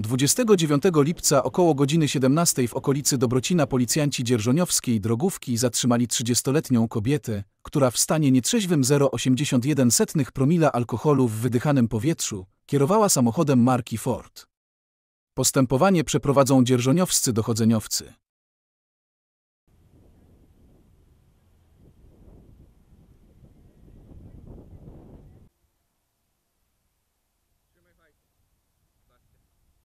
29 lipca około godziny 17 w okolicy Dobrocina policjanci dzierżoniowskiej drogówki zatrzymali 30-letnią kobietę, która w stanie nietrzeźwym 0,81 promila alkoholu w wydychanym powietrzu kierowała samochodem marki Ford. Postępowanie przeprowadzą dzierżoniowscy dochodzeniowcy.